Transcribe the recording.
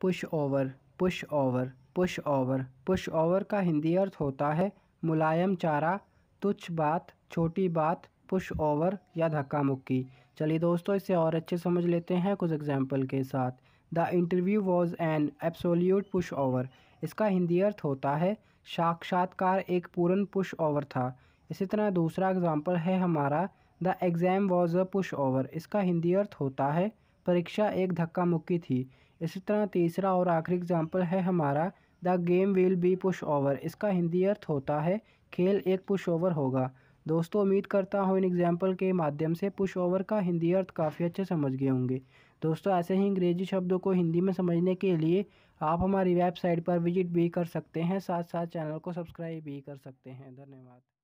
push pushover pushover pushover pushover का हिंदी अर्थ होता है मुलायम चारा तुच्छ बात छोटी बात पुश ओवर या धक्का मुक्की चलिए दोस्तों इसे और अच्छे समझ लेते हैं कुछ एग्जाम्पल के साथ the interview was an absolute pushover इसका हिंदी अर्थ होता है साक्षात्कार एक पूर्ण पुश ओवर था इसी तरह दूसरा एग्जाम्पल है हमारा the exam was a pushover इसका हिंदी अर्थ होता है परीक्षा एक धक्का मुक्की थी इसी तरह तीसरा और आखिरी एग्जाम्पल है हमारा the game will be pushover इसका हिंदी अर्थ होता है खेल एक पुश ओवर होगा दोस्तों उम्मीद करता हूँ इन एग्जाम्पल के माध्यम से पुश ओवर का हिंदी अर्थ काफ़ी अच्छे समझ गए होंगे दोस्तों ऐसे ही अंग्रेजी शब्दों को हिंदी में समझने के लिए आप हमारी वेबसाइट पर विजिट भी कर सकते हैं साथ साथ चैनल को सब्सक्राइब भी कर सकते हैं धन्यवाद